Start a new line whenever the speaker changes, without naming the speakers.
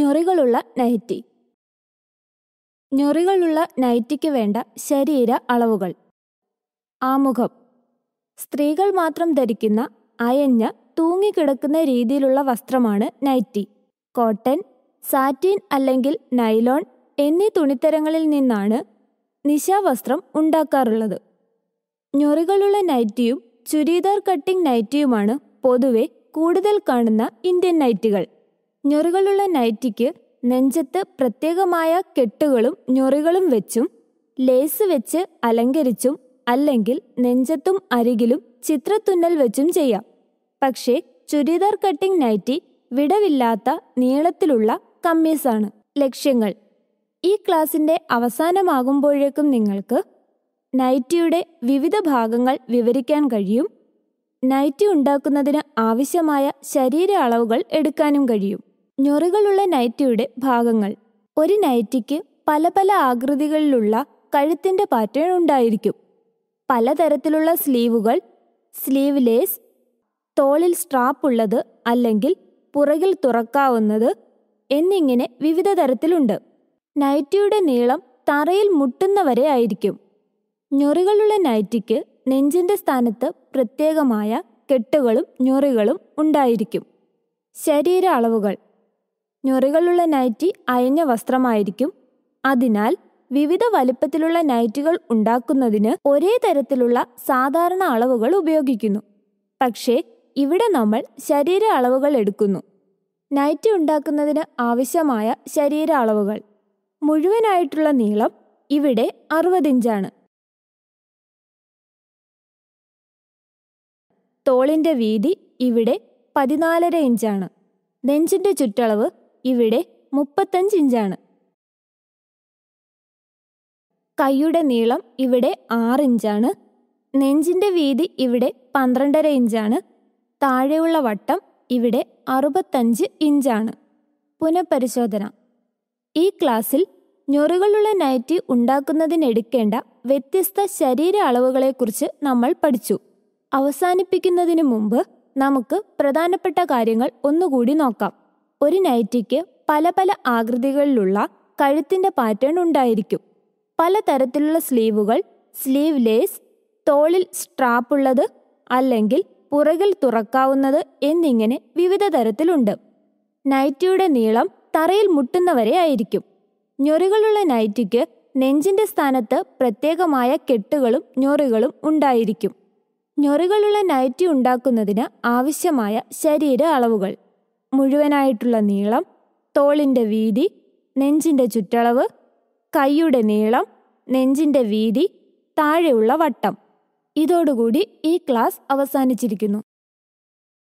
ഞൊറികളുള്ള nightie ഞൊറികളുള്ള നൈറ്റിക്ക് വേണ്ട ശരീര അളവുകൾ ആമുഖം സ്ത്രീകൾ മാത്രം ധരിക്കുന്ന അയഞ്ഞ തൂങ്ങിക്കിടക്കുന്ന രീതിയിലുള്ള വസ്ത്രമാണ് നൈറ്റി കോട്ടൺ സാറ്റീൻ അല്ലെങ്കിൽ നൈലോൺ എന്നീ തുണിത്തരങ്ങളിൽ നിന്നാണ് നിശാവസ്ത്രം ഉണ്ടാക്കാറുള്ളത് ഞൊറികളുള്ള നൈറ്റിയും ചുരിദാർ കട്ടിംഗ് നൈറ്റിയുമാണ് പൊതുവെ കൂടുതൽ കാണുന്ന ഇന്ത്യൻ നൈറ്റികൾ ഞൊറികളുള്ള നൈറ്റിക്ക് നെഞ്ചത്ത് പ്രത്യേകമായ കെട്ടുകളും ഞൊറികളും വെച്ചും ലേസ് വെച്ച് അലങ്കരിച്ചും അല്ലെങ്കിൽ നെഞ്ചത്തും അരികിലും ചിത്രത്തുന്നൽ വെച്ചും ചെയ്യാം പക്ഷേ ചുരിദാർ കട്ടിംഗ് നൈറ്റി വിടവില്ലാത്ത നീളത്തിലുള്ള കമ്മീസാണ് ലക്ഷ്യങ്ങൾ ഈ ക്ലാസിൻ്റെ അവസാനമാകുമ്പോഴേക്കും നിങ്ങൾക്ക് നൈറ്റിയുടെ വിവിധ ഭാഗങ്ങൾ വിവരിക്കാൻ കഴിയും നൈറ്റി ഉണ്ടാക്കുന്നതിന് ആവശ്യമായ ശരീര അളവുകൾ എടുക്കാനും കഴിയും ഞൊറികളുള്ള നൈറ്റിയുടെ ഭാഗങ്ങൾ ഒരു നൈറ്റിക്ക് പല പല ആകൃതികളിലുള്ള കഴുത്തിൻ്റെ പാറ്റേൺ ഉണ്ടായിരിക്കും പലതരത്തിലുള്ള സ്ലീവുകൾ സ്ലീവ് ലേസ് തോളിൽ സ്ട്രാപ്പ് ഉള്ളത് അല്ലെങ്കിൽ പുറകിൽ തുറക്കാവുന്നത് എന്നിങ്ങനെ വിവിധ തരത്തിലുണ്ട് നൈറ്റിയുടെ നീളം തറയിൽ മുട്ടുന്നവരെ ആയിരിക്കും ഞൊറികളുള്ള നൈറ്റിക്ക് നെഞ്ചിൻ്റെ സ്ഥാനത്ത് പ്രത്യേകമായ കെട്ടുകളും ഞൊറികളും ഉണ്ടായിരിക്കും ശരീര അളവുകൾ ഞൊറികളുള്ള നൈറ്റി അയഞ്ഞ വസ്ത്രമായിരിക്കും അതിനാൽ വിവിധ വലിപ്പത്തിലുള്ള നൈറ്റികൾ ഉണ്ടാക്കുന്നതിന് ഒരേ തരത്തിലുള്ള സാധാരണ അളവുകൾ ഉപയോഗിക്കുന്നു പക്ഷേ ഇവിടെ നമ്മൾ ശരീര അളവുകൾ എടുക്കുന്നു നൈറ്റി ഉണ്ടാക്കുന്നതിന് ആവശ്യമായ ശരീര അളവുകൾ മുഴുവനായിട്ടുള്ള നീളം ഇവിടെ അറുപത് ഇഞ്ചാണ് തോളിൻ്റെ വീതി ഇവിടെ പതിനാലര ഇഞ്ചാണ് നെഞ്ചിൻ്റെ ചുറ്റളവ് ഇവിടെ മുപ്പത്തഞ്ച് ഇഞ്ചാണ് കൈയുടെ നീളം ഇവിടെ ആറ് ഇഞ്ചാണ് നെഞ്ചിൻ്റെ വീതി ഇവിടെ പന്ത്രണ്ടര ഇഞ്ചാണ് താഴെയുള്ള വട്ടം ഇവിടെ അറുപത്തഞ്ച് ഇഞ്ചാണ് പുനഃപരിശോധന ഈ ക്ലാസ്സിൽ ഞൊറുകളുള്ള നൈറ്റി ഉണ്ടാക്കുന്നതിനെടുക്കേണ്ട വ്യത്യസ്ത ശരീര അളവുകളെക്കുറിച്ച് നമ്മൾ പഠിച്ചു അവസാനിപ്പിക്കുന്നതിന് മുമ്പ് നമുക്ക് പ്രധാനപ്പെട്ട കാര്യങ്ങൾ ഒന്നുകൂടി നോക്കാം ഒരു നൈറ്റിക്ക് പല പല ആകൃതികളിലുള്ള കഴുത്തിൻ്റെ പാറ്റേൺ ഉണ്ടായിരിക്കും പല തരത്തിലുള്ള സ്ലീവുകൾ സ്ലീവ് ലേസ് തോളിൽ സ്ട്രാപ്പുള്ളത് അല്ലെങ്കിൽ പുറകിൽ തുറക്കാവുന്നത് എന്നിങ്ങനെ വിവിധ തരത്തിലുണ്ട് നൈറ്റിയുടെ നീളം തറയിൽ മുട്ടുന്നവരെ ആയിരിക്കും ഞൊറികളുള്ള നൈറ്റിക്ക് നെഞ്ചിന്റെ സ്ഥാനത്ത് പ്രത്യേകമായ കെട്ടുകളും ഞൊറികളും ഉണ്ടായിരിക്കും ഞൊറികളുള്ള നൈറ്റി ഉണ്ടാക്കുന്നതിന് ആവശ്യമായ ശരീര അളവുകൾ മുഴുവനായിട്ടുള്ള നീളം തോളിൻ്റെ വീതി നെഞ്ചിൻ്റെ ചുറ്റളവ് കൈയുടെ നീളം നെഞ്ചിൻ്റെ വീതി താഴെയുള്ള വട്ടം ഇതോടുകൂടി ഈ ക്ലാസ് അവസാനിച്ചിരിക്കുന്നു